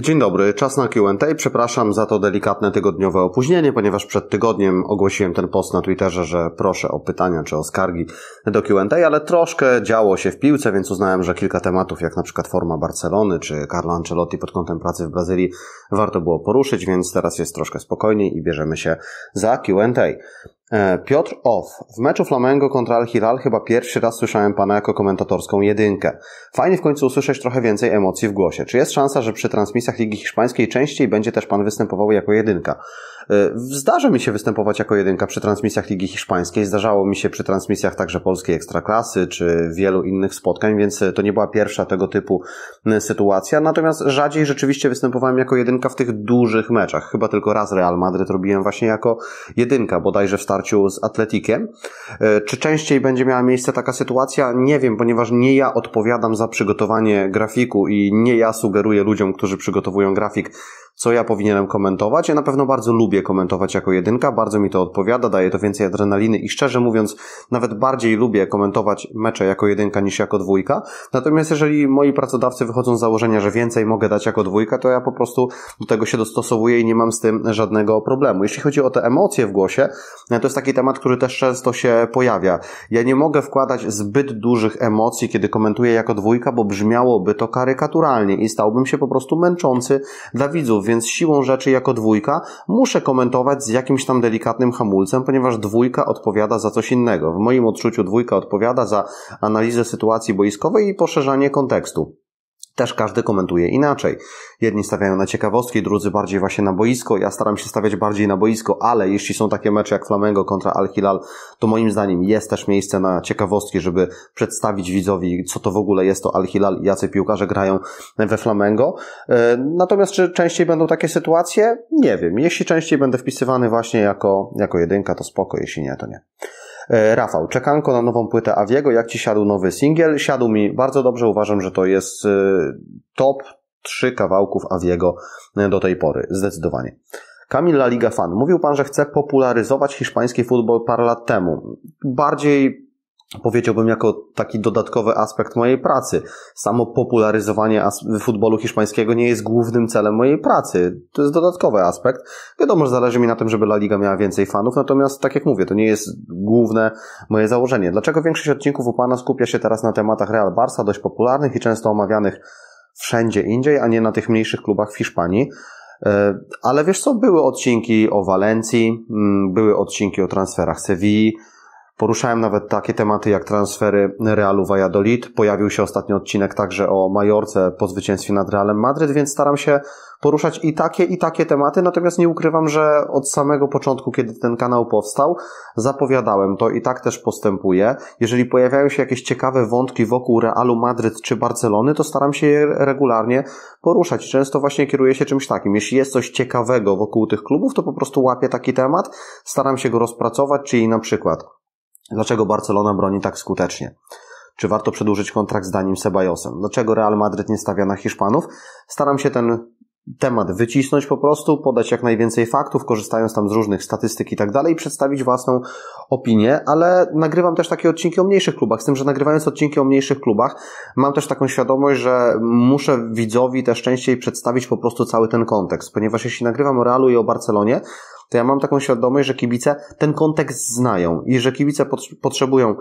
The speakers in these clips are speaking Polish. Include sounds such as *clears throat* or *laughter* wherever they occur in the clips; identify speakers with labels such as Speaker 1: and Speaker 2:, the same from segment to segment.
Speaker 1: Dzień dobry, czas na QA. Przepraszam za to delikatne tygodniowe opóźnienie, ponieważ przed tygodniem ogłosiłem ten post na Twitterze, że proszę o pytania czy o skargi do QA, ale troszkę działo się w piłce, więc uznałem, że kilka tematów, jak na przykład forma Barcelony czy Carlo Ancelotti pod kątem pracy w Brazylii, warto było poruszyć, więc teraz jest troszkę spokojniej i bierzemy się za QA. E, Piotr Off. W meczu Flamengo kontra Al Hilal chyba pierwszy raz słyszałem Pana jako komentatorską jedynkę. Fajnie w końcu usłyszeć trochę więcej emocji w głosie. Czy jest szansa, że przy transmisjach Ligi Hiszpańskiej częściej będzie też Pan występował jako jedynka? E, zdarza mi się występować jako jedynka przy transmisjach Ligi Hiszpańskiej. Zdarzało mi się przy transmisjach także polskiej ekstraklasy czy wielu innych spotkań, więc e, to nie była pierwsza tego typu sytuacja. Natomiast rzadziej rzeczywiście występowałem jako jedynka w tych dużych meczach. Chyba tylko raz Real Madryt robiłem właśnie jako jedynka, bodajże w starciu z Atletikiem. E, czy częściej będzie miała miejsce taka sytuacja? Nie wiem, ponieważ nie ja odpowiadam za przygotowanie grafiku i nie ja sugeruję ludziom, którzy przygotowują grafik, co ja powinienem komentować. Ja na pewno bardzo lubię komentować jako jedynka, bardzo mi to odpowiada, daje to więcej adrenaliny i szczerze mówiąc, nawet bardziej lubię komentować mecze jako jedynka niż jako dwójka. Natomiast jeżeli moi pracodawcy wychodzą z założenia, że więcej mogę dać jako dwójka, to ja po prostu do tego się dostosowuję i nie mam z tym żadnego problemu. Jeśli chodzi o te emocje w głosie, to jest taki temat, który też często się pojawia. Ja nie mogę wkładać zbyt dużych emocji, kiedy komentuję jako dwójka, bo brzmiałoby to karykaturalnie i stałbym się po prostu męczący dla widzów więc siłą rzeczy jako dwójka muszę komentować z jakimś tam delikatnym hamulcem, ponieważ dwójka odpowiada za coś innego. W moim odczuciu dwójka odpowiada za analizę sytuacji boiskowej i poszerzanie kontekstu też każdy komentuje inaczej. Jedni stawiają na ciekawostki, drudzy bardziej właśnie na boisko. Ja staram się stawiać bardziej na boisko, ale jeśli są takie mecze jak Flamengo kontra Al Hilal, to moim zdaniem jest też miejsce na ciekawostki, żeby przedstawić widzowi, co to w ogóle jest to Al Hilal i jacy piłkarze grają we Flamengo. E, natomiast czy częściej będą takie sytuacje? Nie wiem. Jeśli częściej będę wpisywany właśnie jako, jako jedynka, to spoko, jeśli nie, to nie. E, Rafał, czekanko na nową płytę Aviego, jak Ci siadł nowy singiel? Siadł mi bardzo dobrze, uważam, że to jest e, top 3 kawałków Aviego e, do tej pory, zdecydowanie. Kamil La Liga Fan. Mówił pan, że chce popularyzować hiszpański futbol parę lat temu. Bardziej powiedziałbym jako taki dodatkowy aspekt mojej pracy. Samo popularyzowanie futbolu hiszpańskiego nie jest głównym celem mojej pracy. To jest dodatkowy aspekt. Wiadomo, że zależy mi na tym, żeby La Liga miała więcej fanów, natomiast tak jak mówię, to nie jest główne moje założenie. Dlaczego większość odcinków u Pana skupia się teraz na tematach Real Barca, dość popularnych i często omawianych wszędzie indziej, a nie na tych mniejszych klubach w Hiszpanii? E, ale wiesz co, były odcinki o Walencji, mm, były odcinki o transferach Sewilli, Poruszałem nawet takie tematy jak transfery Realu Valladolid. Pojawił się ostatni odcinek także o Majorce po zwycięstwie nad Realem Madryt, więc staram się poruszać i takie, i takie tematy. Natomiast nie ukrywam, że od samego początku, kiedy ten kanał powstał, zapowiadałem to i tak też postępuję. Jeżeli pojawiają się jakieś ciekawe wątki wokół Realu Madryt czy Barcelony, to staram się je regularnie poruszać. Często właśnie kieruję się czymś takim. Jeśli jest coś ciekawego wokół tych klubów, to po prostu łapię taki temat, staram się go rozpracować, czyli na przykład Dlaczego Barcelona broni tak skutecznie? Czy warto przedłużyć kontrakt z Danim Sebajosem? Dlaczego Real Madryt nie stawia na Hiszpanów? Staram się ten temat wycisnąć po prostu, podać jak najwięcej faktów, korzystając tam z różnych statystyk i tak dalej, przedstawić własną opinię, ale nagrywam też takie odcinki o mniejszych klubach, z tym, że nagrywając odcinki o mniejszych klubach, mam też taką świadomość, że muszę widzowi też częściej przedstawić po prostu cały ten kontekst, ponieważ jeśli nagrywam o Realu i o Barcelonie, to ja mam taką świadomość, że kibice ten kontekst znają i że kibice pot- potrzebują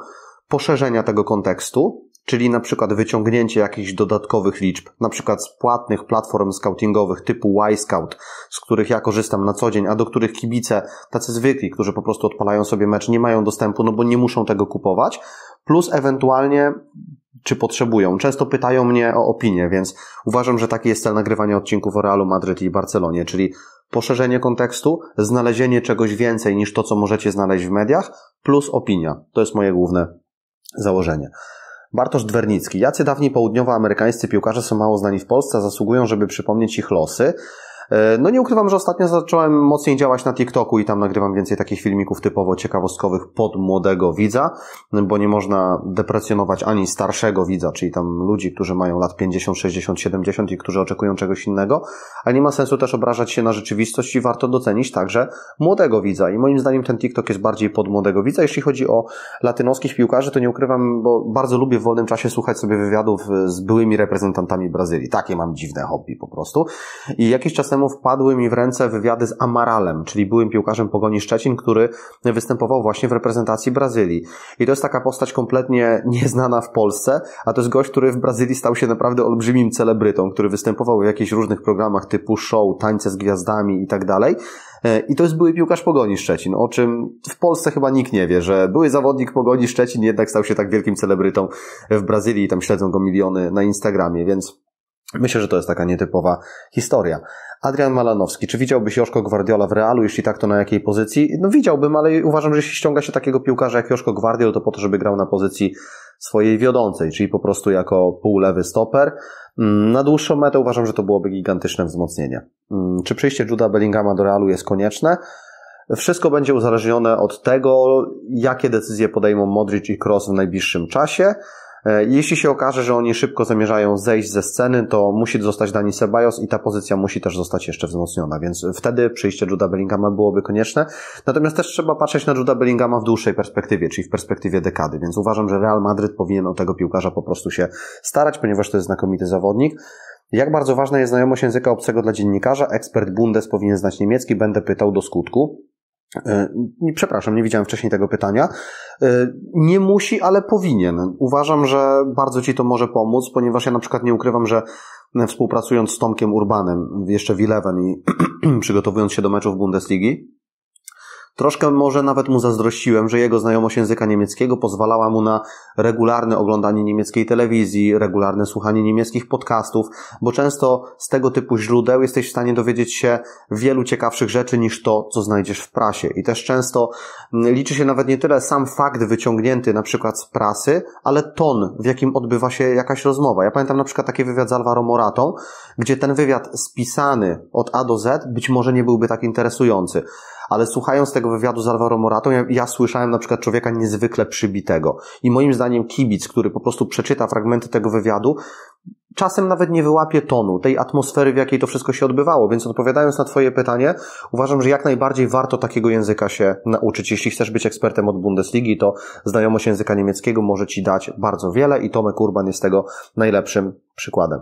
Speaker 1: poszerzenia tego kontekstu, czyli na przykład wyciągnięcie jakichś dodatkowych liczb, na przykład z płatnych platform scoutingowych typu Y-Scout, z których ja korzystam na co dzień, a do których kibice, tacy zwykli, którzy po prostu odpalają sobie mecz, nie mają dostępu, no bo nie muszą tego kupować, plus ewentualnie czy potrzebują. Często pytają mnie o opinię, więc uważam, że taki jest cel nagrywania odcinków o Realu Madryt i Barcelonie, czyli poszerzenie kontekstu, znalezienie czegoś więcej niż to, co możecie znaleźć w mediach, plus opinia. To jest moje główne założenie. Bartosz Dwernicki. Jacy dawni południowoamerykańscy piłkarze są mało znani w Polsce, zasługują, żeby przypomnieć ich losy. E, no nie ukrywam, że ostatnio zacząłem mocniej działać na TikToku i tam nagrywam więcej takich filmików typowo ciekawostkowych pod młodego widza, bo nie można deprecjonować ani starszego widza, czyli tam ludzi, którzy mają lat 50, 60, 70 i którzy oczekują czegoś innego, ale nie ma sensu też obrażać się na rzeczywistość i warto docenić także młodego widza. I moim zdaniem ten TikTok jest bardziej pod młodego widza. Jeśli chodzi o latynoskich piłkarzy, to nie ukrywam, bo bardzo lubię w wolnym czasie słuchać sobie wywiadów e, z byłymi reprezentantami Brazylii. Takie mam dziwne hobby po prostu. I jakiś czas temu temu wpadły mi w ręce wywiady z Amaralem, czyli byłym piłkarzem Pogoni Szczecin, który występował właśnie w reprezentacji Brazylii. I to jest taka postać kompletnie *laughs* nieznana w Polsce, a to jest gość, który w Brazylii stał się naprawdę olbrzymim celebrytą, który występował w jakichś różnych programach typu show, tańce z gwiazdami i tak dalej. E, I to jest były piłkarz Pogoni Szczecin, o czym w Polsce chyba nikt nie wie, że były zawodnik Pogoni Szczecin jednak stał się tak wielkim celebrytą w Brazylii i tam śledzą go miliony na Instagramie, więc Myślę, że to jest taka nietypowa historia. Adrian Malanowski, czy widziałbyś Joszko Gwardiola w Realu? Jeśli tak, to na jakiej pozycji? No widziałbym, ale uważam, że jeśli ściąga się takiego piłkarza jak Joszko Gwardiol, to po to, żeby grał na pozycji swojej wiodącej, czyli po prostu jako półlewy stoper. Mm, na dłuższą metę uważam, że to byłoby gigantyczne wzmocnienie. Mm, czy przyjście Juda Bellingama do Realu jest konieczne? Wszystko będzie uzależnione od tego, jakie decyzje podejmą Modric i Kroos w najbliższym czasie. E, jeśli się okaże, że oni szybko zamierzają zejść ze sceny, to musi zostać Dani Sebajos i ta pozycja musi też zostać jeszcze wzmocniona, więc wtedy przyjście Juda Bellingama byłoby konieczne. Natomiast też trzeba patrzeć na Juda Bellingama w dłuższej perspektywie, czyli w perspektywie dekady, więc uważam, że Real Madryt powinien o tego piłkarza po prostu się starać, ponieważ to jest znakomity zawodnik. Jak bardzo ważna jest znajomość języka obcego dla dziennikarza? Ekspert Bundes powinien znać niemiecki, będę pytał do skutku. E, przepraszam, nie widziałem wcześniej tego pytania. E, nie musi, ale powinien. Uważam, że bardzo Ci to może pomóc, ponieważ ja na przykład nie ukrywam, że współpracując z Tomkiem Urbanem jeszcze w Eleven i *clears throat* przygotowując się do meczów Bundesligi, Troszkę może nawet mu zazdrościłem, że jego znajomość języka niemieckiego pozwalała mu na regularne oglądanie niemieckiej telewizji, regularne słuchanie niemieckich podcastów, bo często z tego typu źródeł jesteś w stanie dowiedzieć się wielu ciekawszych rzeczy niż to, co znajdziesz w prasie. I też często mm, liczy się nawet nie tyle sam fakt wyciągnięty na przykład z prasy, ale ton, w jakim odbywa się jakaś rozmowa. Ja pamiętam na przykład taki wywiad z Alvaro Moratą, gdzie ten wywiad spisany od A do Z być może nie byłby tak interesujący ale słuchając tego wywiadu z Alvaro Moratą, ja, ja słyszałem na przykład człowieka niezwykle przybitego. I moim zdaniem kibic, który po prostu przeczyta fragmenty tego wywiadu, czasem nawet nie wyłapie tonu, tej atmosfery, w jakiej to wszystko się odbywało. Więc odpowiadając na Twoje pytanie, uważam, że jak najbardziej warto takiego języka się nauczyć. Jeśli chcesz być ekspertem od Bundesligi, to znajomość języka niemieckiego może Ci dać bardzo wiele i Tomek Urban jest tego najlepszym przykładem.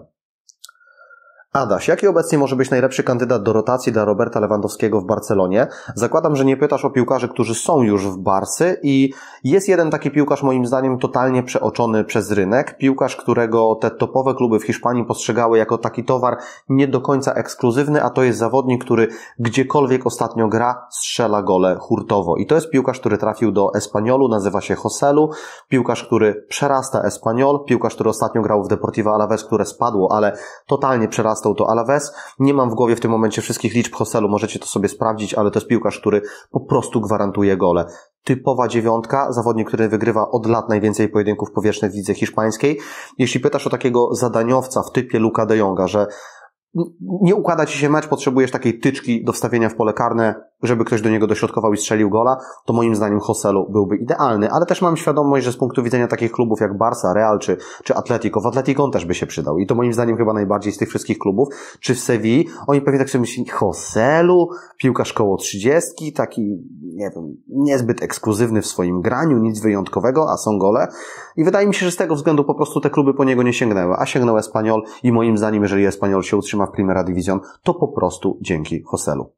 Speaker 1: Adaś, jaki obecnie może być najlepszy kandydat do rotacji dla Roberta Lewandowskiego w Barcelonie? Zakładam, że nie pytasz o piłkarzy, którzy są już w Barcy i jest jeden taki piłkarz moim zdaniem totalnie przeoczony przez rynek. Piłkarz, którego te topowe kluby w Hiszpanii postrzegały jako taki towar nie do końca ekskluzywny, a to jest zawodnik, który gdziekolwiek ostatnio gra, strzela gole hurtowo. I to jest piłkarz, który trafił do Espanyolu, nazywa się Joselu. Piłkarz, który przerasta Espanyol, piłkarz, który ostatnio grał w Deportivo Alaves, które spadło, ale totalnie przerasta Nastał to Alaves. Nie mam w głowie w tym momencie wszystkich liczb Hoselu, możecie to sobie sprawdzić, ale to jest piłkarz, który po prostu gwarantuje gole. Typowa dziewiątka, zawodnik, który wygrywa od lat najwięcej pojedynków powietrznych w lidze hiszpańskiej. Jeśli pytasz o takiego zadaniowca w typie Luka de Jonga, że nie układa ci się mecz, potrzebujesz takiej tyczki do wstawienia w pole karne, żeby ktoś do niego dośrodkował i strzelił gola, to moim zdaniem Hoselu byłby idealny, ale też mam świadomość, że z punktu widzenia takich klubów jak Barca, Real czy, czy Atletico, w Atletico on też by się przydał i to moim zdaniem chyba najbardziej z tych wszystkich klubów, czy w Sewilli, oni pewnie tak sobie myśleli, Hoselu, piłkarz koło trzydziestki, taki, nie wiem, niezbyt ekskluzywny w swoim graniu, nic wyjątkowego, a są gole i wydaje mi się, że z tego względu po prostu te kluby po niego nie sięgnęły, a sięgnął Espanyol i moim zdaniem, jeżeli Espanyol się utrzyma utrzyma w Primera Division, to po prostu dzięki Hoselu.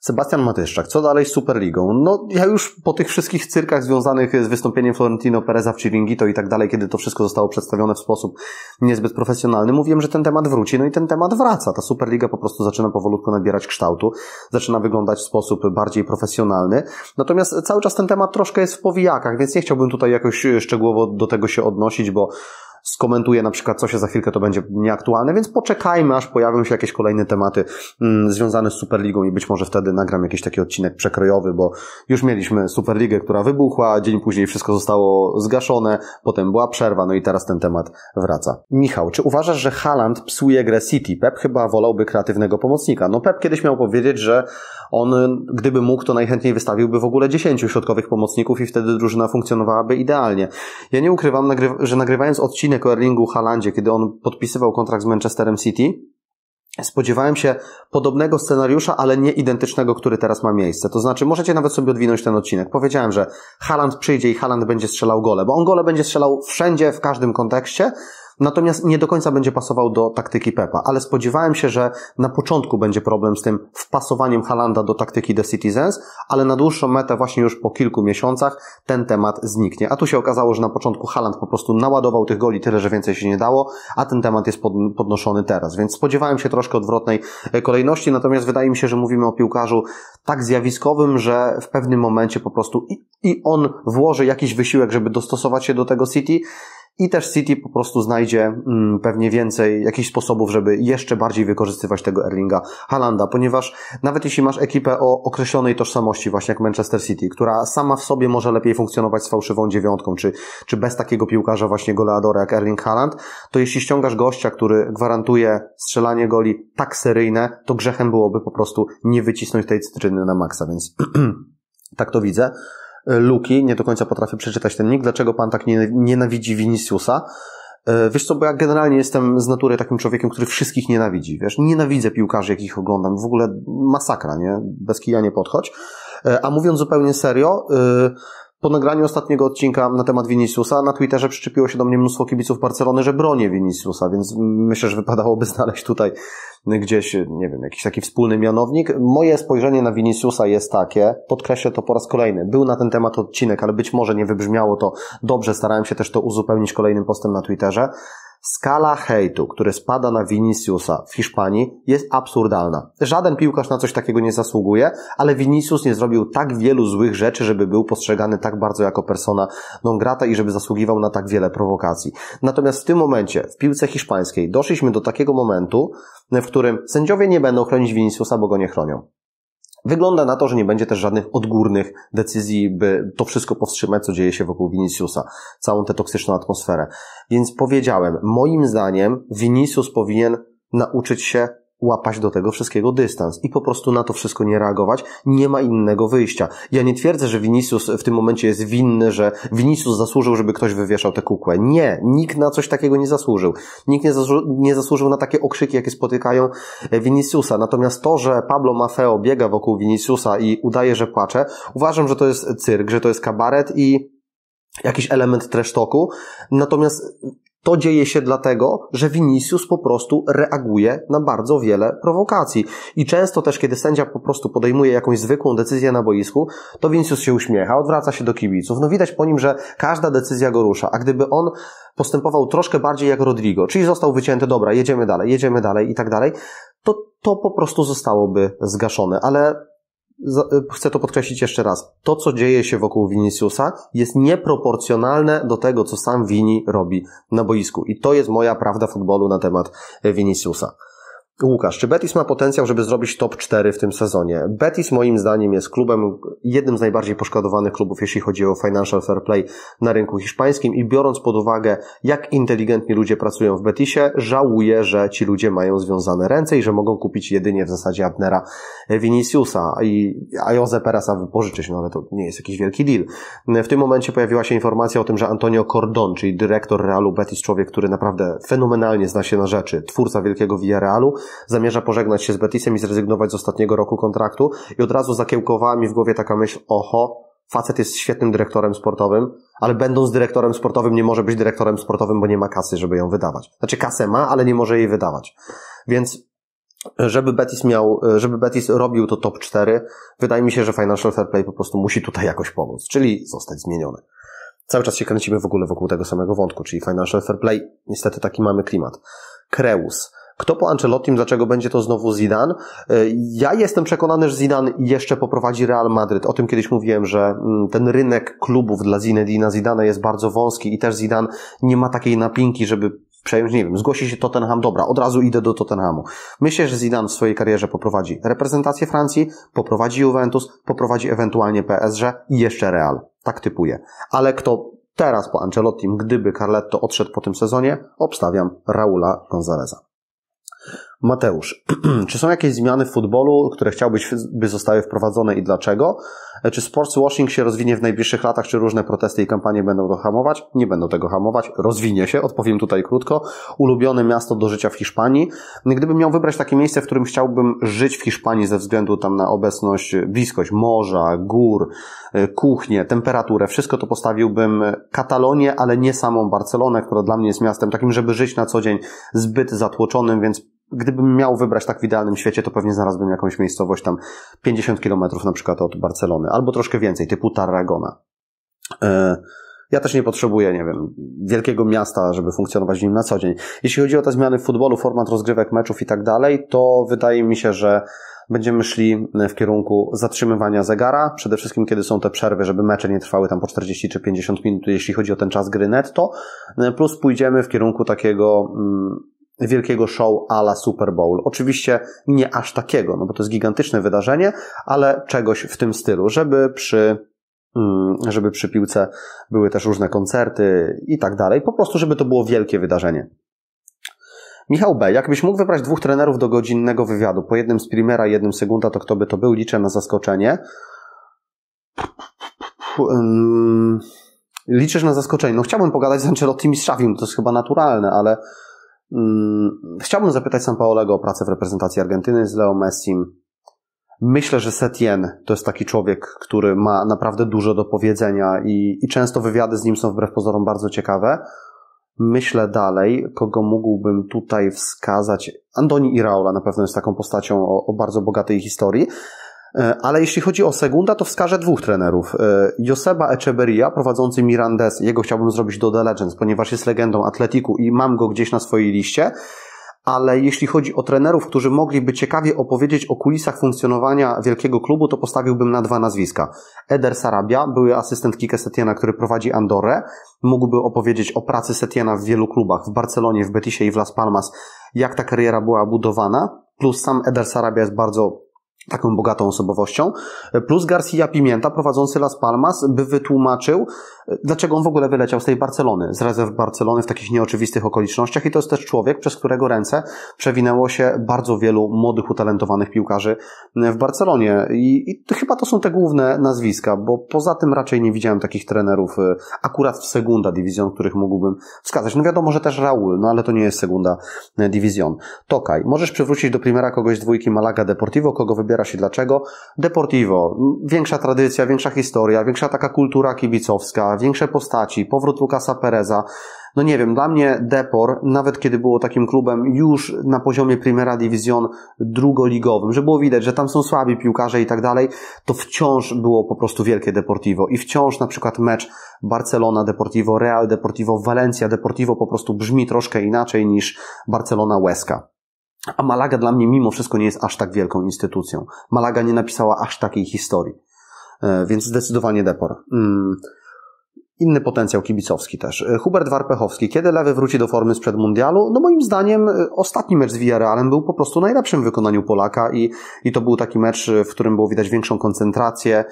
Speaker 1: Sebastian Matyszczak, co dalej z Superligą? No, ja już po tych wszystkich cyrkach związanych z wystąpieniem Florentino Pereza w Chiringuito i tak dalej, kiedy to wszystko zostało przedstawione w sposób niezbyt profesjonalny, mówiłem, że ten temat wróci, no i ten temat wraca. Ta Superliga po prostu zaczyna powolutku nabierać kształtu, zaczyna wyglądać w sposób bardziej profesjonalny. Natomiast cały czas ten temat troszkę jest w powijakach, więc nie chciałbym tutaj jakoś szczegółowo do tego się odnosić, bo Skomentuję, na przykład, co się za chwilkę to będzie nieaktualne, więc poczekajmy, aż pojawią się jakieś kolejne tematy mm, związane z Superligą i być może wtedy nagram jakiś taki odcinek przekrojowy, bo już mieliśmy Superligę, która wybuchła, dzień później wszystko zostało zgaszone, potem była przerwa, no i teraz ten temat wraca. Michał, czy uważasz, że Haland psuje grę City? Pep chyba wolałby kreatywnego pomocnika. No Pep kiedyś miał powiedzieć, że on, gdyby mógł, to najchętniej wystawiłby w ogóle 10 środkowych pomocników i wtedy drużyna funkcjonowałaby idealnie. Ja nie ukrywam, że nagrywając odcinek o Erlingu Halandzie, kiedy on podpisywał kontrakt z Manchesterem City, spodziewałem się podobnego scenariusza, ale nie identycznego, który teraz ma miejsce. To znaczy, możecie nawet sobie odwinąć ten odcinek. Powiedziałem, że Haland przyjdzie i Haland będzie strzelał gole, bo on gole będzie strzelał wszędzie, w każdym kontekście, natomiast nie do końca będzie pasował do taktyki Pepa, ale spodziewałem się, że na początku będzie problem z tym wpasowaniem Halanda do taktyki The Citizens, ale na dłuższą metę właśnie już po kilku miesiącach ten temat zniknie. A tu się okazało, że na początku Haland po prostu naładował tych goli tyle, że więcej się nie dało, a ten temat jest podnoszony teraz, więc spodziewałem się troszkę odwrotnej e, kolejności, natomiast wydaje mi się, że mówimy o piłkarzu tak zjawiskowym, że w pewnym momencie po prostu i, i on włoży jakiś wysiłek, żeby dostosować się do tego City, i też City po prostu znajdzie mm, pewnie więcej jakichś sposobów, żeby jeszcze bardziej wykorzystywać tego Erlinga Halanda, ponieważ nawet jeśli masz ekipę o określonej tożsamości, właśnie jak Manchester City, która sama w sobie może lepiej funkcjonować z fałszywą dziewiątką, czy, czy bez takiego piłkarza właśnie goleadora jak Erling Haaland, to jeśli ściągasz gościa, który gwarantuje strzelanie goli tak seryjne, to grzechem byłoby po prostu nie wycisnąć tej cytryny na maksa, więc *clears throat* tak to widzę. E, luki, nie do końca potrafię przeczytać ten nick, dlaczego pan tak nienawidzi Viniciusa. E, wiesz co, bo ja generalnie jestem z natury takim człowiekiem, który wszystkich nienawidzi, wiesz, nienawidzę piłkarzy, jakich oglądam, w ogóle masakra, nie, bez kija nie podchodź. E, a mówiąc zupełnie serio, po nagraniu ostatniego odcinka na temat Viniciusa na Twitterze przyczepiło się do mnie mnóstwo kibiców Barcelony, że bronię Viniciusa, więc myślę, że wypadałoby *laughs* znaleźć tutaj gdzieś, nie wiem, jakiś taki wspólny mianownik. Moje spojrzenie na Viniciusa jest takie, podkreślę to po raz kolejny, był na ten temat odcinek, ale być może nie wybrzmiało to dobrze, starałem się też to uzupełnić kolejnym postem na Twitterze. Skala hejtu, który spada na Viniciusa w Hiszpanii jest absurdalna. Żaden piłkarz na coś takiego nie zasługuje, ale Vinicius nie zrobił tak wielu złych rzeczy, żeby był postrzegany tak bardzo jako persona non grata i żeby zasługiwał na tak wiele prowokacji. Natomiast w tym momencie w piłce hiszpańskiej doszliśmy do takiego momentu, w którym sędziowie nie będą chronić Viniciusa, bo go nie chronią. Wygląda na to, że nie będzie też żadnych odgórnych decyzji, by to wszystko powstrzymać, co dzieje się wokół Viniciusa, całą tę toksyczną atmosferę. Więc powiedziałem, moim zdaniem Vinicius powinien nauczyć się łapać do tego wszystkiego dystans i po prostu na to wszystko nie reagować. Nie ma innego wyjścia. Ja nie twierdzę, że Vinicius w tym momencie jest winny, że Vinicius zasłużył, żeby ktoś wywieszał tę kukłę. Nie, nikt na coś takiego nie zasłużył. Nikt nie, zasłu nie zasłużył na takie okrzyki, jakie spotykają e, Viniciusa. Natomiast to, że Pablo Maffeo biega wokół Viniciusa i udaje, że płacze, uważam, że to jest cyrk, że to jest kabaret i jakiś element trash talku. Natomiast to dzieje się dlatego, że Vinicius po prostu reaguje na bardzo wiele prowokacji. I często też, kiedy sędzia po prostu podejmuje jakąś zwykłą decyzję na boisku, to Vinicius się uśmiecha, odwraca się do kibiców. No widać po nim, że każda decyzja go rusza. A gdyby on postępował troszkę bardziej jak Rodrigo, czyli został wycięty, dobra, jedziemy dalej, jedziemy dalej i tak dalej, to to po prostu zostałoby zgaszone. Ale Y, chcę to podkreślić jeszcze raz, to co dzieje się wokół Viniciusa jest nieproporcjonalne do tego, co sam Vini robi na boisku. I to jest moja prawda futbolu na temat y, Viniciusa. Łukasz, czy Betis ma potencjał, żeby zrobić top 4 w tym sezonie? Betis moim zdaniem jest klubem, jednym z najbardziej poszkodowanych klubów, jeśli chodzi o financial fair play na rynku hiszpańskim i biorąc pod uwagę, jak inteligentni ludzie pracują w Betisie, żałuję, że ci ludzie mają związane ręce i że mogą kupić jedynie w zasadzie Abnera Viniciusa i a Jose Perasa wypożyczyć, no ale to nie jest jakiś wielki deal. W tym momencie pojawiła się informacja o tym, że Antonio Cordon, czyli dyrektor Realu Betis, człowiek, który naprawdę fenomenalnie zna się na rzeczy, twórca wielkiego Villarrealu, zamierza pożegnać się z Betisem i zrezygnować z ostatniego roku kontraktu i od razu zakiełkowała mi w głowie taka myśl, oho, facet jest świetnym dyrektorem sportowym, ale będąc dyrektorem sportowym nie może być dyrektorem sportowym, bo nie ma kasy, żeby ją wydawać. Znaczy kasę ma, ale nie może jej wydawać. Więc e, żeby Betis miał, e, żeby Betis robił to top 4, wydaje mi się, że Financial Fair Play po prostu musi tutaj jakoś pomóc, czyli zostać zmieniony. Cały czas się kręcimy w ogóle wokół tego samego wątku, czyli Financial Fair Play. Niestety taki mamy klimat. Kreus. Kto po Ancelottim, dlaczego będzie to znowu Zidane? E, ja jestem przekonany, że Zidane jeszcze poprowadzi Real Madryt. O tym kiedyś mówiłem, że mm, ten rynek klubów dla Zinedina Zidana jest bardzo wąski i też Zidane nie ma takiej napinki, żeby przejąć, nie wiem, zgłosi się Tottenham, dobra, od razu idę do Tottenhamu. Myślę, że Zidane w swojej karierze poprowadzi reprezentację Francji, poprowadzi Juventus, poprowadzi ewentualnie PSG i jeszcze Real. Tak typuję. Ale kto teraz po Ancelottim, gdyby Carletto odszedł po tym sezonie, obstawiam Raula Gonzaleza. Mateusz, *clears throat* czy są jakieś zmiany w futbolu, które chciałbyś, by zostały wprowadzone i dlaczego? E, czy sports washing się rozwinie w najbliższych latach, czy różne protesty i kampanie będą to hamować? Nie będą tego hamować, rozwinie się, odpowiem tutaj krótko. Ulubione miasto do życia w Hiszpanii. No gdybym miał wybrać takie miejsce, w którym chciałbym żyć w Hiszpanii ze względu tam na obecność, bliskość morza, gór, e, kuchnię, temperaturę, wszystko to postawiłbym Katalonię, ale nie samą Barcelonę, która dla mnie jest miastem takim, żeby żyć na co dzień zbyt zatłoczonym, więc gdybym miał wybrać tak w idealnym świecie, to pewnie znalazłbym jakąś miejscowość tam 50 kilometrów na przykład od Barcelony, albo troszkę więcej, typu Tarragona. E, ja też nie potrzebuję, nie wiem, wielkiego miasta, żeby funkcjonować w nim na co dzień. Jeśli chodzi o te zmiany w futbolu, format rozgrywek, meczów i tak dalej, to wydaje mi się, że będziemy szli w kierunku zatrzymywania zegara, przede wszystkim kiedy są te przerwy, żeby mecze nie trwały tam po 40 czy 50 minut, jeśli chodzi o ten czas gry netto, e, plus pójdziemy w kierunku takiego mm, wielkiego show ala Super Bowl. Oczywiście nie aż takiego, no bo to jest gigantyczne wydarzenie, ale czegoś w tym stylu, żeby przy mm, żeby przy piłce były też różne koncerty i tak dalej. Po prostu, żeby to było wielkie wydarzenie. Michał B., jakbyś mógł wybrać dwóch trenerów do godzinnego wywiadu, po jednym z Primera i jednym sekunda, to kto by to był? Liczę na zaskoczenie. Mm, liczysz na zaskoczenie. No chciałbym pogadać z Ancelottim i Szawim, to jest chyba naturalne, ale Mm, chciałbym zapytać San Paolego o pracę w reprezentacji Argentyny z Leo Messim. Myślę, że Setien to jest taki człowiek, który ma naprawdę dużo do powiedzenia i, i często wywiady z nim są wbrew pozorom bardzo ciekawe. Myślę dalej, kogo mógłbym tutaj wskazać. Andoni Iraola na pewno jest taką postacią o, o bardzo bogatej historii, E, ale jeśli chodzi o Segunda, to wskażę dwóch trenerów. E, Joseba Echeberia, prowadzący Mirandes, jego chciałbym zrobić do The Legends, ponieważ jest legendą Atletiku i mam go gdzieś na swojej liście. Ale jeśli chodzi o trenerów, którzy mogliby ciekawie opowiedzieć o kulisach funkcjonowania wielkiego klubu, to postawiłbym na dwa nazwiska. Eder Sarabia, były asystent Kike Setiena, który prowadzi Andorę, mógłby opowiedzieć o pracy Setiena w wielu klubach, w Barcelonie, w Betisie i w Las Palmas, jak ta kariera była budowana. Plus sam Eder Sarabia jest bardzo taką bogatą osobowością, plus Garcia Pimienta, prowadzący Las Palmas, by wytłumaczył, e, dlaczego on w ogóle wyleciał z tej Barcelony, z rezerw Barcelony w takich nieoczywistych okolicznościach i to jest też człowiek, przez którego ręce przewinęło się bardzo wielu młodych, utalentowanych piłkarzy e, w Barcelonie i, i to chyba to są te główne nazwiska, bo poza tym raczej nie widziałem takich trenerów e, akurat w Segunda División, których mógłbym wskazać. No wiadomo, że też Raul, no ale to nie jest Segunda División. Tokaj, możesz przywrócić do Primera kogoś z dwójki Malaga Deportivo, kogo wybierasz się dlaczego. Deportivo, większa tradycja, większa historia, większa taka kultura kibicowska, większe postaci, powrót Lukasa Pereza. No nie wiem, dla mnie Depor, nawet kiedy było takim klubem już na poziomie Primera Division drugoligowym, że było widać, że tam są słabi piłkarze i tak dalej, to wciąż było po prostu wielkie Deportivo i wciąż na przykład mecz Barcelona Deportivo, Real Deportivo, Valencia Deportivo po prostu brzmi troszkę inaczej niż Barcelona Łeska. A Malaga dla mnie mimo wszystko nie jest aż tak wielką instytucją. Malaga nie napisała aż takiej historii. E, więc zdecydowanie Depor. Mm. Inny potencjał kibicowski też. E, Hubert Warpechowski. Kiedy Lewy wróci do formy sprzed mundialu? No moim zdaniem e, ostatni mecz z Villarrealem był po prostu najlepszym w wykonaniu Polaka i, i to był taki mecz, w którym było widać większą koncentrację,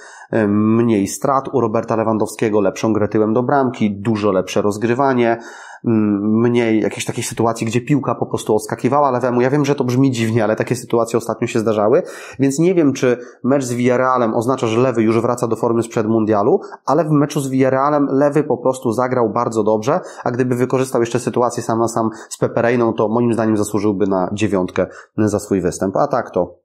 Speaker 1: mniej strat u Roberta Lewandowskiego, lepszą grę tyłem do bramki, dużo lepsze rozgrywanie. Mm, mniej jakiejś takiej sytuacji, gdzie piłka po prostu odskakiwała lewemu. Ja wiem, że to brzmi dziwnie, ale takie sytuacje ostatnio się zdarzały, więc nie wiem, czy mecz z Villarrealem oznacza, że lewy już wraca do formy sprzed mundialu, ale w meczu z Villarrealem lewy po prostu zagrał bardzo dobrze, a gdyby wykorzystał jeszcze sytuację sam na sam z Peperejną, to moim zdaniem zasłużyłby na dziewiątkę za swój występ. A tak to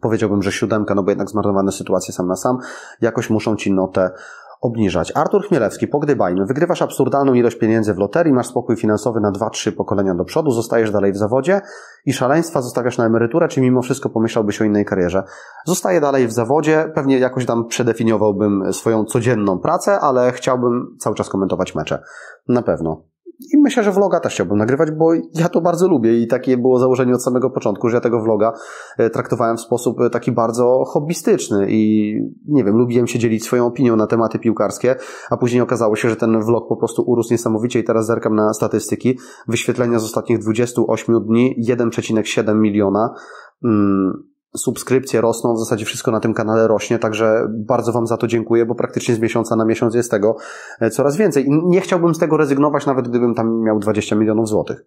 Speaker 1: powiedziałbym, że siódemka, no bo jednak zmarnowane sytuacje sam na sam, jakoś muszą ci notę obniżać. Artur Chmielewski, pogdybajmy. Wygrywasz absurdalną ilość pieniędzy w loterii, masz spokój finansowy na 2-3 pokolenia do przodu, zostajesz dalej w zawodzie i szaleństwa zostawiasz na emeryturę, czy mimo wszystko pomyślałbyś o innej karierze? Zostaję dalej w zawodzie, pewnie jakoś tam przedefiniowałbym swoją codzienną pracę, ale chciałbym cały czas komentować mecze. Na pewno. I myślę, że vloga też chciałbym nagrywać, bo ja to bardzo lubię i takie było założenie od samego początku, że ja tego vloga e, traktowałem w sposób e, taki bardzo hobbystyczny i nie wiem, lubiłem się dzielić swoją opinią na tematy piłkarskie, a później okazało się, że ten vlog po prostu urósł niesamowicie i teraz zerkam na statystyki. Wyświetlenia z ostatnich 28 dni 1,7 miliona. Hmm subskrypcje rosną, w zasadzie wszystko na tym kanale rośnie, także bardzo Wam za to dziękuję, bo praktycznie z miesiąca na miesiąc jest tego e, coraz więcej. I nie chciałbym z tego rezygnować, nawet gdybym tam miał 20 milionów złotych.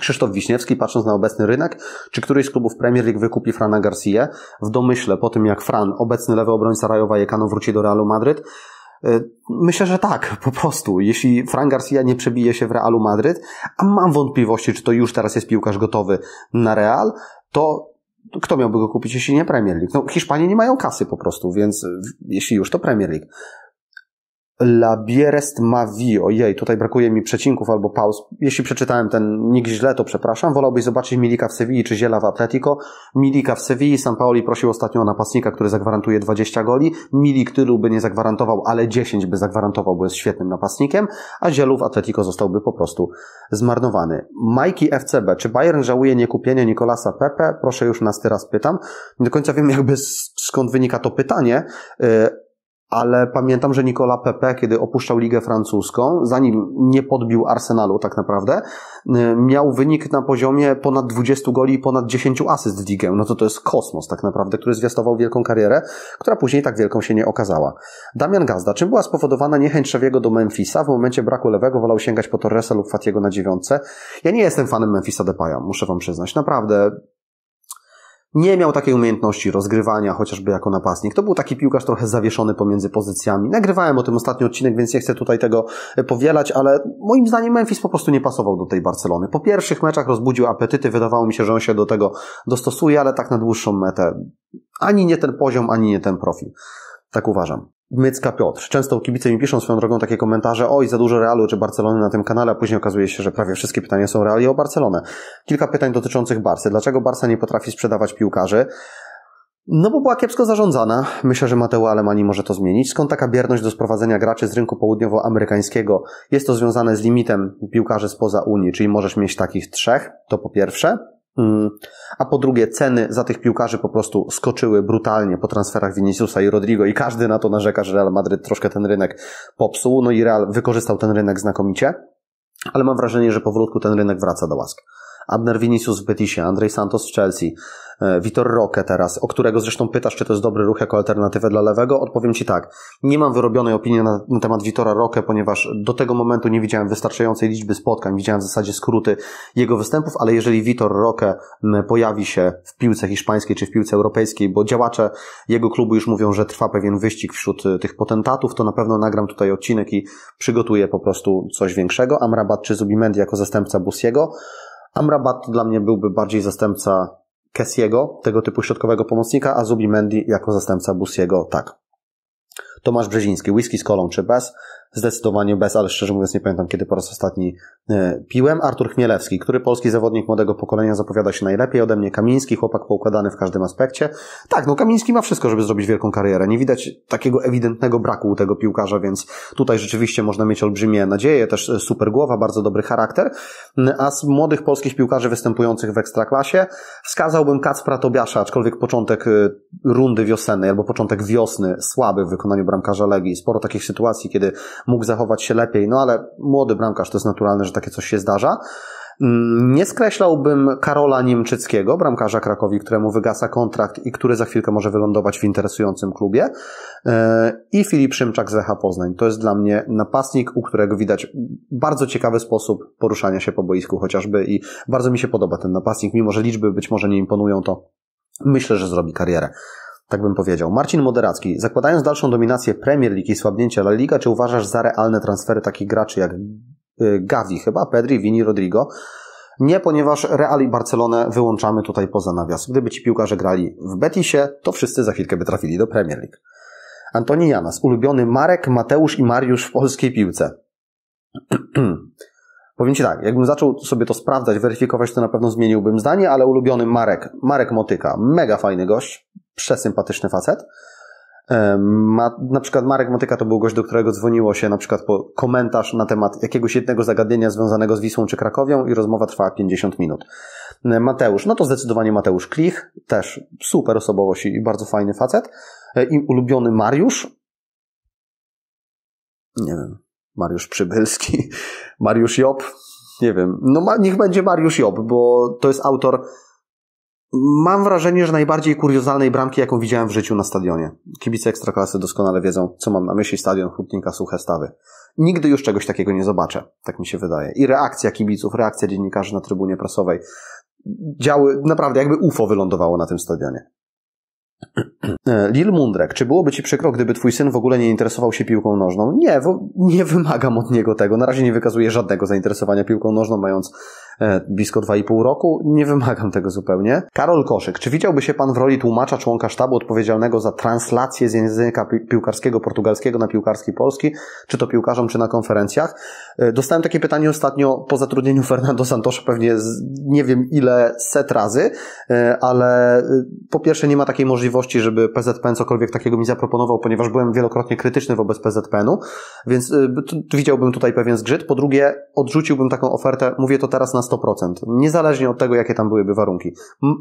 Speaker 1: Krzysztof Wiśniewski, patrząc na obecny rynek, czy któryś z klubów Premier League wykupi Frana Garcia? W domyśle, po tym jak Fran, obecny lewy obrońca Rajowa Jekano, wróci do Realu Madryt, e, Myślę, że tak, po prostu. Jeśli Fran Garcia nie przebije się w Realu Madryt, a mam wątpliwości, czy to już teraz jest piłkarz gotowy na Real, to kto miałby go kupić, jeśli nie Premier League? No, Hiszpanie nie mają kasy po prostu, więc jeśli już, to Premier League. Labierest Mavi. Ojej, tutaj brakuje mi przecinków albo pauz. Jeśli przeczytałem ten nick źle, to przepraszam. Wolałbyś zobaczyć Milika w Sewilli czy Ziela w Atletico. Milika w Sewilli. San Paoli prosił ostatnio o napastnika, który zagwarantuje 20 goli. Milik tylu by nie zagwarantował, ale 10 by zagwarantował, bo jest świetnym napastnikiem, a Zielu w Atletico zostałby po prostu zmarnowany. Majki FCB. Czy Bayern żałuje niekupienia Nikolasa Pepe? Proszę już nas teraz pytam. Nie do końca wiem jakby skąd wynika to pytanie y, ale pamiętam, że Nicola Pepe, kiedy opuszczał ligę francuską, zanim nie podbił Arsenalu tak naprawdę, y, miał wynik na poziomie ponad 20 goli i ponad 10 asyst w ligę. No to to jest kosmos tak naprawdę, który zwiastował wielką karierę, która później tak wielką się nie okazała. Damian Gazda, czym była spowodowana niechęć Szewiego do Memphisa? W momencie braku lewego wolał sięgać po Torresa lub Fatiego na dziewiątce. Ja nie jestem fanem Memphisa Depaya, muszę wam przyznać. Naprawdę, nie miał takiej umiejętności rozgrywania, chociażby jako napastnik. To był taki piłkarz trochę zawieszony pomiędzy pozycjami. Nagrywałem o tym ostatni odcinek, więc nie chcę tutaj tego e, powielać, ale moim zdaniem Memphis po prostu nie pasował do tej Barcelony. Po pierwszych meczach rozbudził apetyty, wydawało mi się, że on się do tego dostosuje, ale tak na dłuższą metę ani nie ten poziom, ani nie ten profil. Tak uważam. Mycka Piotr. Często kibice mi piszą swoją drogą takie komentarze, oj, za dużo Realu czy Barcelony na tym kanale, a później okazuje się, że prawie wszystkie pytania są Reali o Barcelonę. Kilka pytań dotyczących Barsy. Dlaczego Barsa nie potrafi sprzedawać piłkarzy? No bo była kiepsko zarządzana. Myślę, że Mateo Alemani może to zmienić. Skąd taka bierność do sprowadzenia graczy z rynku południowoamerykańskiego? Jest to związane z limitem piłkarzy spoza Unii, czyli możesz mieć takich trzech, to po pierwsze. Mm. A po drugie, ceny za tych piłkarzy po prostu skoczyły brutalnie po transferach Viniciusa i Rodrigo i każdy na to narzeka, że Real Madryt troszkę ten rynek popsuł. No i Real wykorzystał ten rynek znakomicie, ale mam wrażenie, że powolutku ten rynek wraca do łask. Abner Vinicius w Betisie, Andrej Santos w Chelsea, e, Vitor Roque teraz, o którego zresztą pytasz, czy to jest dobry ruch jako alternatywę dla lewego, odpowiem Ci tak. Nie mam wyrobionej opinii na, na temat Vitora Roque, ponieważ do tego momentu nie widziałem wystarczającej liczby spotkań, widziałem w zasadzie skróty jego występów, ale jeżeli Vitor Roque pojawi się w piłce hiszpańskiej czy w piłce europejskiej, bo działacze jego klubu już mówią, że trwa pewien wyścig wśród e, tych potentatów, to na pewno nagram tutaj odcinek i przygotuję po prostu coś większego. Amrabat czy Zubimendi jako zastępca Busiego. Amrabat dla mnie byłby bardziej zastępca Kessiego, tego typu środkowego pomocnika, a Zubimendi jako zastępca Busiego, tak. Tomasz Brzeziński, whisky z kolą czy bez, zdecydowanie bez, ale szczerze mówiąc nie pamiętam, kiedy po raz ostatni e, piłem. Artur Chmielewski, który polski zawodnik młodego pokolenia zapowiada się najlepiej ode mnie. Kamiński, chłopak poukładany w każdym aspekcie. Tak, no Kamiński ma wszystko, żeby zrobić wielką karierę. Nie widać takiego ewidentnego braku u tego piłkarza, więc tutaj rzeczywiście można mieć olbrzymie nadzieje, też e, super głowa, bardzo dobry charakter. A z młodych polskich piłkarzy występujących w Ekstraklasie wskazałbym Kacpra Tobiasza, aczkolwiek początek e, rundy wiosennej albo początek wiosny słaby w wykonaniu bramkarza Legii. Sporo takich sytuacji, kiedy mógł zachować się lepiej, no ale młody bramkarz to jest naturalne, że takie coś się zdarza. Mm, nie skreślałbym Karola Niemczyckiego, bramkarza Krakowi, któremu wygasa kontrakt i który za chwilkę może wylądować w interesującym klubie. E, I Filip Szymczak z Lecha Poznań. To jest dla mnie napastnik, u którego widać bardzo ciekawy sposób poruszania się po boisku chociażby i bardzo mi się podoba ten napastnik, mimo że liczby być może nie imponują, to myślę, że zrobi karierę tak bym powiedział. Marcin Moderacki, zakładając dalszą dominację Premier League i słabnięcie La Liga, czy uważasz za realne transfery takich graczy jak y, Gavi chyba, Pedri, Vini, Rodrigo? Nie, ponieważ Real i Barcelonę wyłączamy tutaj poza nawias. Gdyby ci piłkarze grali w Betisie, to wszyscy za chwilkę by trafili do Premier League. Antoni Janas, ulubiony Marek, Mateusz i Mariusz w polskiej piłce. *clears throat* Powiem Ci tak, jakbym zaczął sobie to sprawdzać, weryfikować, to na pewno zmieniłbym zdanie, ale ulubiony Marek, Marek Motyka, mega fajny gość, przesympatyczny facet. Ma, na przykład Marek Motyka to był gość, do którego dzwoniło się na przykład po komentarz na temat jakiegoś jednego zagadnienia związanego z Wisłą czy Krakowią i rozmowa trwała 50 minut. E, Mateusz, no to zdecydowanie Mateusz Klich, też super osobowość i bardzo fajny facet. E, I ulubiony Mariusz, nie wiem, Mariusz Przybylski, *laughs* Mariusz Job, nie wiem, no ma, niech będzie Mariusz Job, bo to jest autor Mam wrażenie, że najbardziej kuriozalnej bramki, jaką widziałem w życiu na stadionie. Kibice Ekstraklasy doskonale wiedzą, co mam na myśli stadion Hutnika Suche Stawy. Nigdy już czegoś takiego nie zobaczę, tak mi się wydaje. I reakcja kibiców, reakcja dziennikarzy na trybunie prasowej. Działy, naprawdę jakby UFO wylądowało na tym stadionie. E, Lil Mundrek, czy byłoby Ci przykro, gdyby Twój syn w ogóle nie interesował się piłką nożną? Nie, nie wymagam od niego tego. Na razie nie wykazuje żadnego zainteresowania piłką nożną, mając E, blisko 2,5 roku. Nie wymagam tego zupełnie. Karol Koszyk, czy widziałby się Pan w roli tłumacza, członka sztabu odpowiedzialnego za translację z języka piłkarskiego portugalskiego na piłkarski polski, czy to piłkarzom, czy na konferencjach? E, dostałem takie pytanie ostatnio po zatrudnieniu *laughs* Fernando Santosza pewnie z, nie wiem ile set razy, e, ale po pierwsze nie ma takiej możliwości, żeby PZPN cokolwiek takiego mi zaproponował, ponieważ byłem wielokrotnie krytyczny wobec PZPN-u, więc widziałbym tutaj pewien zgrzyt. Po drugie, odrzuciłbym taką ofertę, mówię to teraz na 100%, niezależnie od tego, jakie tam byłyby warunki.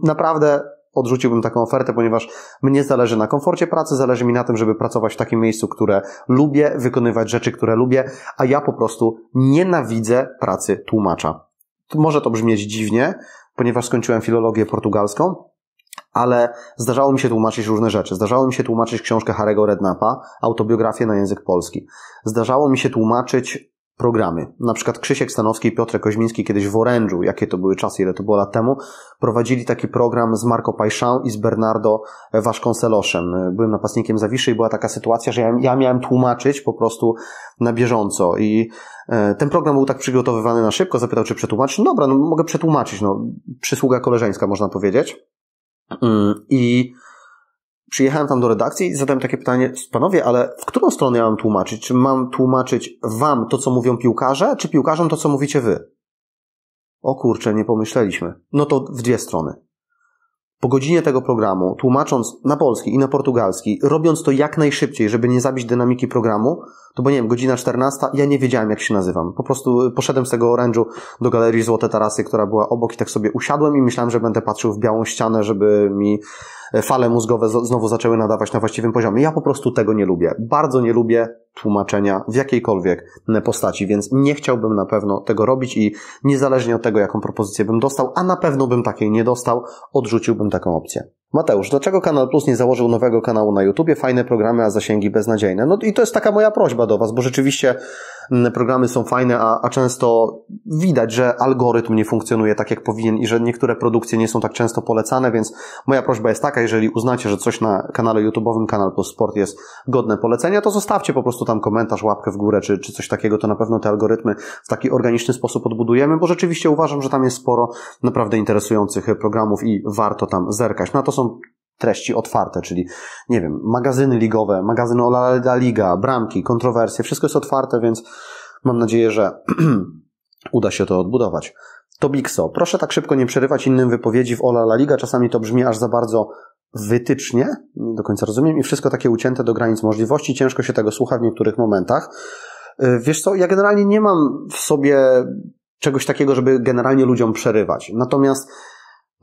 Speaker 1: Naprawdę odrzuciłbym taką ofertę, ponieważ mnie zależy na komforcie pracy, zależy mi na tym, żeby pracować w takim miejscu, które lubię, wykonywać rzeczy, które lubię, a ja po prostu nienawidzę pracy tłumacza. Może to brzmieć dziwnie, ponieważ skończyłem filologię portugalską, ale zdarzało mi się tłumaczyć różne rzeczy. Zdarzało mi się tłumaczyć książkę Harego Rednapa, autobiografię na język polski. Zdarzało mi się tłumaczyć programy. Na przykład Krzysiek Stanowski i Piotr Koźmiński kiedyś w Orężu, jakie to były czasy, ile to było lat temu, prowadzili taki program z Marco Paixão i z Bernardo Vasconceloszem. Byłem napastnikiem Zawiszy i była taka sytuacja, że ja, ja miałem tłumaczyć po prostu na bieżąco i e, ten program był tak przygotowywany na szybko, zapytał, czy przetłumaczyć. No dobra, no mogę przetłumaczyć, no, przysługa koleżeńska, można powiedzieć. Mm, I przyjechałem tam do redakcji i zadałem takie pytanie, panowie, ale w którą stronę ja mam tłumaczyć? Czy mam tłumaczyć wam to, co mówią piłkarze, czy piłkarzom to, co mówicie wy? O kurczę, nie pomyśleliśmy. No to w dwie strony po godzinie tego programu, tłumacząc na polski i na portugalski, robiąc to jak najszybciej, żeby nie zabić dynamiki programu, to bo nie wiem, godzina 14, ja nie wiedziałem jak się nazywam. Po prostu y, poszedłem z tego orężu do galerii Złote Tarasy, która była obok i tak sobie usiadłem i myślałem, że będę patrzył w białą ścianę, żeby mi y, fale mózgowe znowu zaczęły nadawać na właściwym poziomie. Ja po prostu tego nie lubię. Bardzo nie lubię tłumaczenia w jakiejkolwiek postaci, więc nie chciałbym na pewno tego robić i niezależnie od tego, jaką propozycję bym dostał, a na pewno bym takiej nie dostał, odrzuciłbym taką opcję. Mateusz, dlaczego Kanal Plus nie założył nowego kanału na YouTubie? Fajne programy, a zasięgi beznadziejne. No i to jest taka moja prośba do Was, bo rzeczywiście Mm, programy są fajne, a, a często widać, że algorytm nie funkcjonuje tak, jak powinien i że niektóre produkcje nie są tak często polecane, więc moja prośba jest taka, jeżeli uznacie, że coś na kanale YouTube'owym Kanal Plus Sport jest godne polecenia, to zostawcie po prostu tam komentarz, łapkę w górę czy, czy coś takiego, to na pewno te algorytmy w taki organiczny sposób odbudujemy, bo rzeczywiście uważam, że tam jest sporo naprawdę interesujących programów i warto tam zerkać. No to są treści otwarte, czyli nie wiem, magazyny ligowe, magazyn La Liga, bramki, kontrowersje, wszystko jest otwarte, więc mam nadzieję, że *clears throat* uda się to odbudować. Tobikso, proszę tak szybko nie przerywać innym wypowiedzi w Ola Liga, czasami to brzmi aż za bardzo wytycznie, nie do końca rozumiem, i wszystko takie ucięte do granic możliwości, ciężko się tego słucha w niektórych momentach. Yy, wiesz co, ja generalnie nie mam w sobie czegoś takiego, żeby generalnie ludziom przerywać. Natomiast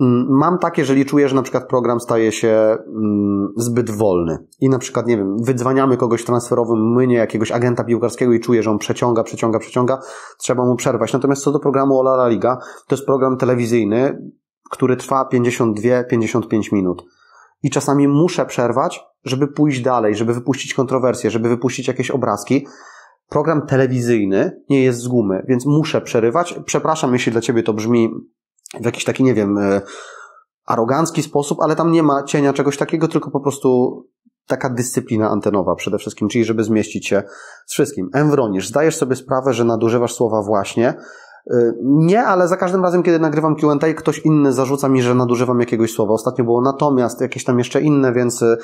Speaker 1: Mm, mam takie, jeżeli czuję, że na przykład program staje się mm, zbyt wolny i na przykład, nie wiem, wydzwaniamy kogoś transferowym, my nie jakiegoś agenta piłkarskiego i czuję, że on przeciąga, przeciąga, przeciąga, trzeba mu przerwać. Natomiast co do programu Ola La Liga, to jest program telewizyjny, który trwa 52-55 minut. I czasami muszę przerwać, żeby pójść dalej, żeby wypuścić kontrowersje, żeby wypuścić jakieś obrazki. Program telewizyjny nie jest z gumy, więc muszę przerywać. Przepraszam, jeśli dla Ciebie to brzmi w jakiś taki, nie wiem, e, arogancki sposób, ale tam nie ma cienia czegoś takiego, tylko po prostu taka dyscyplina antenowa przede wszystkim, czyli żeby zmieścić się z wszystkim. Embronisz, zdajesz sobie sprawę, że nadużywasz słowa właśnie, Y, nie, ale za każdym razem, kiedy nagrywam QA, ktoś inny zarzuca mi, że nadużywam jakiegoś słowa. Ostatnio było natomiast, jakieś tam jeszcze inne, więc y,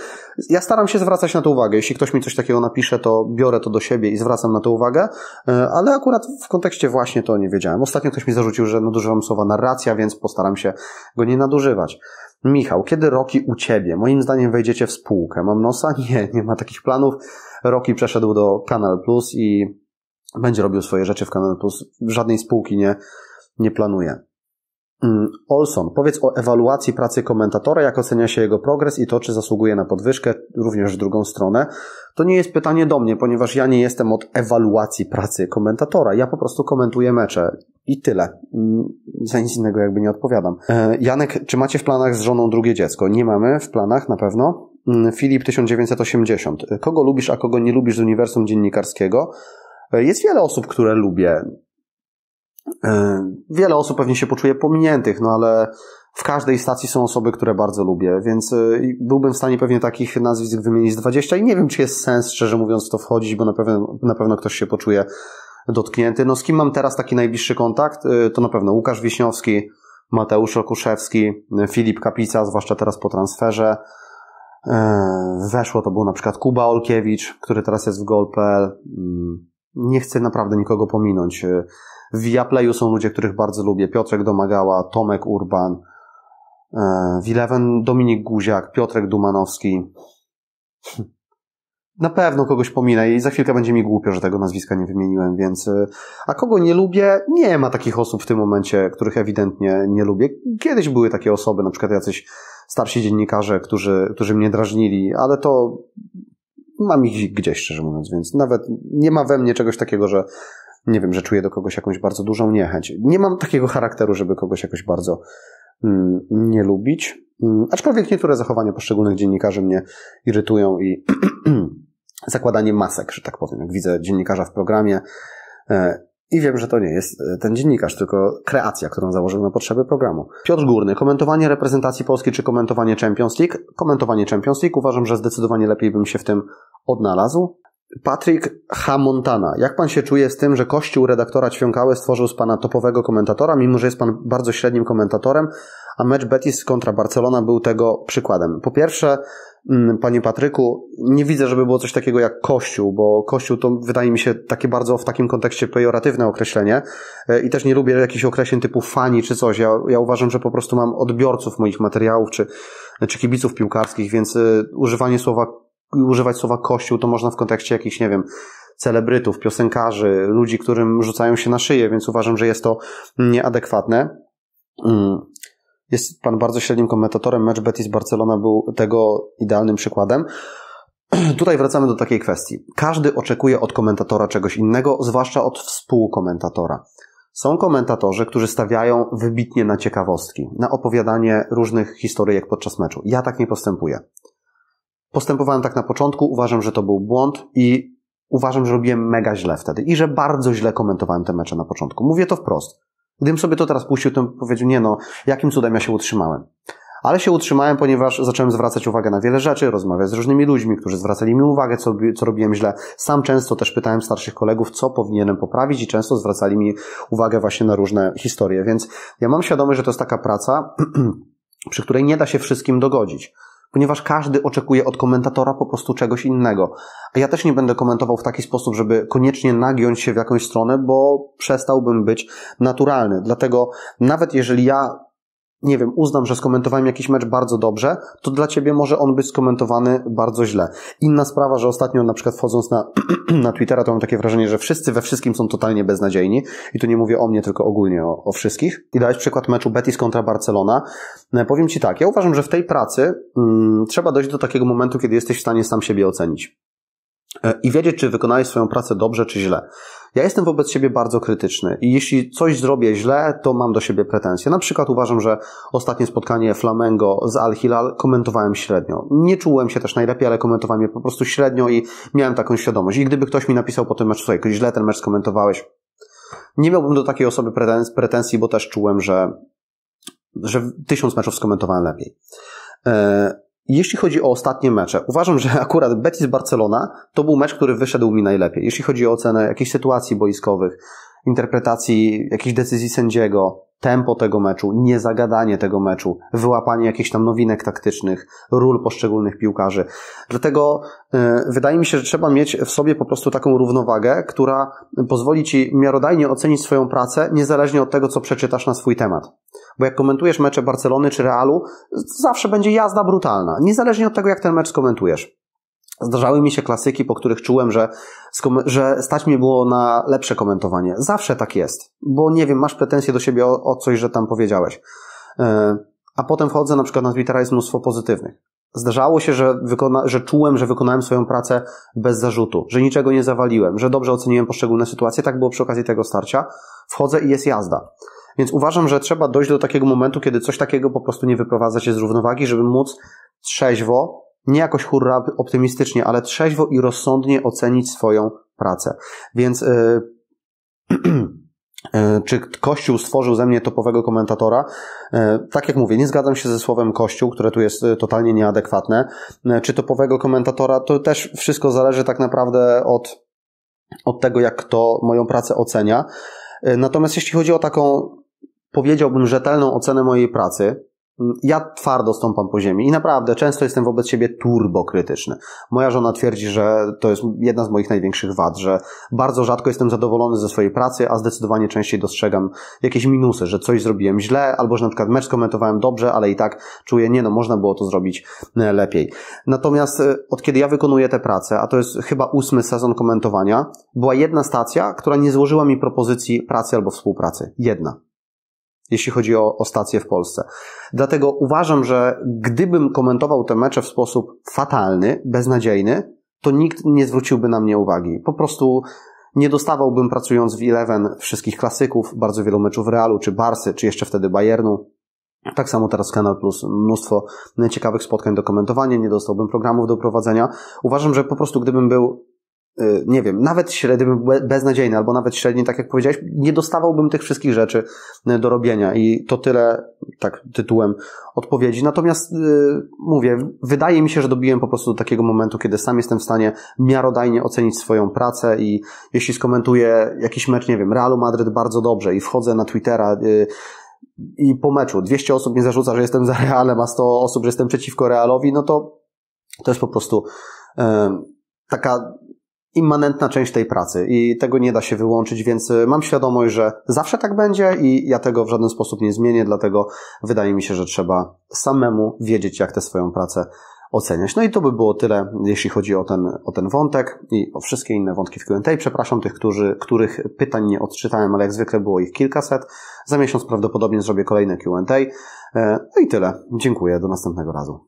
Speaker 1: ja staram się zwracać na to uwagę. Jeśli ktoś mi coś takiego napisze, to biorę to do siebie i zwracam na to uwagę, y, ale akurat w kontekście właśnie to nie wiedziałem. Ostatnio ktoś mi zarzucił, że nadużywam słowa narracja, więc postaram się go nie nadużywać. Michał, kiedy Roki u Ciebie? Moim zdaniem wejdziecie w spółkę. Mam nosa? *laughs* Nie, nie ma takich planów. Roki przeszedł do Kanal Plus i będzie robił swoje rzeczy w Canal Plus. Żadnej spółki nie, nie planuje. Mm, Olson, powiedz o ewaluacji pracy komentatora, jak ocenia się jego progres i to, czy zasługuje na podwyżkę, również w drugą stronę. To nie jest pytanie do mnie, ponieważ ja nie jestem od ewaluacji pracy komentatora. Ja po prostu komentuję mecze i tyle. Mm, za nic innego jakby nie odpowiadam. E, Janek, czy macie w planach z żoną drugie dziecko? Nie mamy w planach na pewno. Mm, Filip 1980. Kogo lubisz, a kogo nie lubisz z uniwersum dziennikarskiego? E, jest wiele osób, które lubię. E, wiele osób pewnie się poczuje pominiętych, no ale w każdej stacji są osoby, które bardzo lubię, więc e, byłbym w stanie pewnie takich nazwisk wymienić 20 i nie wiem, czy jest sens, szczerze mówiąc, w to wchodzić, bo na pewno, na pewno ktoś się poczuje dotknięty. No z kim mam teraz taki najbliższy kontakt? To na pewno Łukasz Wiśniowski, Mateusz Okuszewski, Filip Kapica, zwłaszcza teraz po transferze. Weszło to był na przykład Kuba Olkiewicz, który teraz jest w gol.pl. Mm nie chcę naprawdę nikogo pominąć. Y, w Viaplayu są ludzie, których bardzo lubię. Piotrek Domagała, Tomek Urban, y, w Eleven Dominik Guziak, Piotrek Dumanowski. Hm. Na pewno kogoś pominę i za chwilkę będzie mi głupio, że tego nazwiska nie wymieniłem, więc... Y, a kogo nie lubię? Nie ma takich osób w tym momencie, których ewidentnie nie lubię. Kiedyś były takie osoby, na przykład jacyś starsi dziennikarze, którzy, którzy mnie drażnili, ale to mam ich gdzieś, szczerze mówiąc, więc nawet nie ma we mnie czegoś takiego, że nie wiem, że czuję do kogoś jakąś bardzo dużą niechęć. Nie mam takiego charakteru, żeby kogoś jakoś bardzo mm, nie lubić. Mm, aczkolwiek niektóre zachowania poszczególnych dziennikarzy mnie irytują i *clears throat* zakładanie masek, że tak powiem. Jak widzę dziennikarza w programie, e, i wiem, że to nie jest e, ten dziennikarz, tylko kreacja, którą założył na potrzeby programu. Piotr Górny, komentowanie reprezentacji Polski czy komentowanie Champions League? Komentowanie Champions League uważam, że zdecydowanie lepiej bym się w tym odnalazł. Patrick H. Montana. Jak pan się czuje z tym, że kościół redaktora Ćwiąkały stworzył z pana topowego komentatora, mimo że jest pan bardzo średnim komentatorem, a mecz Betis kontra Barcelona był tego przykładem? Po pierwsze, mm, panie Patryku, nie widzę, żeby było coś takiego jak kościół, bo kościół to wydaje mi się takie bardzo w takim kontekście pejoratywne określenie e, i też nie lubię jakichś określeń typu fani czy coś. Ja, ja uważam, że po prostu mam odbiorców moich materiałów czy, czy kibiców piłkarskich, więc e, używanie słowa używać słowa kościół, to można w kontekście jakichś, nie wiem, celebrytów, piosenkarzy, ludzi, którym rzucają się na szyję, więc uważam, że jest to nieadekwatne. Mm. Jest pan bardzo średnim komentatorem. Mecz Betis Barcelona był tego idealnym przykładem. *clears throat* Tutaj wracamy do takiej kwestii. Każdy oczekuje od komentatora czegoś innego, zwłaszcza od współkomentatora. Są komentatorzy, którzy stawiają wybitnie na ciekawostki, na opowiadanie różnych historyjek podczas meczu. Ja tak nie postępuję. Postępowałem tak na początku, uważam, że to był błąd i uważam, że robiłem mega źle wtedy i że bardzo źle komentowałem te mecze na początku. Mówię to wprost. Gdybym sobie to teraz puścił, to bym powiedział, nie no, jakim cudem ja się utrzymałem. Ale się utrzymałem, ponieważ zacząłem zwracać uwagę na wiele rzeczy, rozmawiać z różnymi ludźmi, którzy zwracali mi uwagę, co, co robiłem źle. Sam często też pytałem starszych kolegów, co powinienem poprawić i często zwracali mi uwagę właśnie na różne historie. Więc ja mam świadomość, że to jest taka praca, *clears throat* przy której nie da się wszystkim dogodzić ponieważ każdy oczekuje od komentatora po prostu czegoś innego. A ja też nie będę komentował w taki sposób, żeby koniecznie nagiąć się w jakąś stronę, bo przestałbym być naturalny. Dlatego nawet jeżeli ja nie wiem, uznam, że skomentowałem jakiś mecz bardzo dobrze, to dla ciebie może on być skomentowany bardzo źle. Inna sprawa, że ostatnio na przykład wchodząc na, *clears throat* na Twittera, to mam takie wrażenie, że wszyscy we wszystkim są totalnie beznadziejni i tu nie mówię o mnie, tylko ogólnie o, o wszystkich. I dałeś przykład meczu Betis kontra Barcelona. E, powiem ci tak, ja uważam, że w tej pracy mm, trzeba dojść do takiego momentu, kiedy jesteś w stanie sam siebie ocenić e, i wiedzieć, czy wykonałeś swoją pracę dobrze, czy źle. Ja jestem wobec siebie bardzo krytyczny i jeśli coś zrobię źle, to mam do siebie pretensje. Na przykład uważam, że ostatnie spotkanie Flamengo z Al Hilal komentowałem średnio. Nie czułem się też najlepiej, ale komentowałem je po prostu średnio i miałem taką świadomość. I gdyby ktoś mi napisał po tym meczu, słuchaj, źle ten mecz skomentowałeś, nie miałbym do takiej osoby pretensji, bo też czułem, że, że tysiąc meczów skomentowałem lepiej. E, jeśli chodzi o ostatnie mecze, uważam, że *laughs* akurat Betis-Barcelona to był mecz, który wyszedł mi najlepiej. Jeśli chodzi o ocenę jakichś sytuacji boiskowych, interpretacji jakichś decyzji sędziego, tempo tego meczu, niezagadanie tego meczu, wyłapanie jakichś tam nowinek taktycznych, ról poszczególnych piłkarzy. Dlatego e, wydaje mi się, że trzeba mieć w sobie po prostu taką równowagę, która pozwoli ci miarodajnie ocenić swoją pracę, niezależnie od tego, co przeczytasz na swój temat. Bo jak komentujesz mecze Barcelony czy Realu, zawsze będzie jazda brutalna, niezależnie od tego, jak ten mecz skomentujesz. Zdarzały mi się klasyki, po których czułem, że, że stać mi było na lepsze komentowanie. Zawsze tak jest, bo nie wiem, masz pretensje do siebie o, o coś, że tam powiedziałeś. E, a potem wchodzę na przykład na Twittera, jest mnóstwo pozytywnych. Zdarzało się, że, wykona, że czułem, że wykonałem swoją pracę bez zarzutu, że niczego nie zawaliłem, że dobrze oceniłem poszczególne sytuacje. Tak było przy okazji tego starcia. Wchodzę i jest jazda. Więc uważam, że trzeba dojść do takiego momentu, kiedy coś takiego po prostu nie wyprowadza się z równowagi, żeby móc trzeźwo nie jakoś hurra optymistycznie, ale trzeźwo i rozsądnie ocenić swoją pracę. Więc yy, *clears throat* czy Kościół stworzył ze mnie topowego komentatora? Y, tak jak mówię, nie zgadzam się ze słowem Kościół, które tu jest y, totalnie nieadekwatne. Czy topowego komentatora? To też wszystko zależy tak naprawdę od, od tego, jak kto moją pracę ocenia. Natomiast jeśli chodzi o taką, powiedziałbym, rzetelną ocenę mojej pracy, Mm, ja twardo stąpam po ziemi i naprawdę często jestem wobec siebie turbo krytyczny. Moja żona twierdzi, że to jest jedna z moich największych wad, że bardzo rzadko jestem zadowolony ze swojej pracy, a zdecydowanie częściej dostrzegam jakieś minusy, że coś zrobiłem źle, albo że na przykład mecz komentowałem dobrze, ale i tak czuję, nie no, można było to zrobić e, lepiej. Natomiast e, od kiedy ja wykonuję tę pracę, a to jest chyba ósmy sezon komentowania, była jedna stacja, która nie złożyła mi propozycji pracy albo współpracy. Jedna jeśli chodzi o, o stacje w Polsce. Dlatego uważam, że gdybym komentował te mecze w sposób fatalny, beznadziejny, to nikt nie zwróciłby na mnie uwagi. Po prostu nie dostawałbym pracując w Eleven wszystkich klasyków, bardzo wielu meczów Realu, czy Barsy, czy jeszcze wtedy Bayernu. Tak samo teraz Kanal Plus, mnóstwo ciekawych spotkań do komentowania, nie dostałbym programów do prowadzenia. Uważam, że po prostu gdybym był Y, nie wiem, nawet średni, beznadziejny, albo nawet średni, tak jak powiedziałeś, nie dostawałbym tych wszystkich rzeczy y, do robienia i to tyle, tak, tytułem odpowiedzi. Natomiast yy, mówię, wydaje mi się, że dobiłem po prostu do takiego momentu, kiedy sam jestem w stanie miarodajnie ocenić swoją pracę i jeśli skomentuję jakiś mecz, nie wiem, Realu Madryt bardzo dobrze i wchodzę na Twittera, yy, i po meczu 200 osób mnie zarzuca, że jestem za Realem, a 100 osób, że jestem przeciwko Realowi, no to to jest po prostu yy, taka immanentna część tej pracy i tego nie da się wyłączyć, więc y, mam świadomość, że zawsze tak będzie i ja tego w żaden sposób nie zmienię, dlatego wydaje mi się, że trzeba samemu wiedzieć, jak tę swoją pracę oceniać. No i to by było tyle, jeśli chodzi o ten, o ten wątek i o wszystkie inne wątki w Q&A. Przepraszam tych, którzy, których pytań nie odczytałem, ale jak zwykle było ich kilkaset. Za miesiąc prawdopodobnie zrobię kolejne Q&A. Y, no i tyle. Dziękuję. Do następnego razu.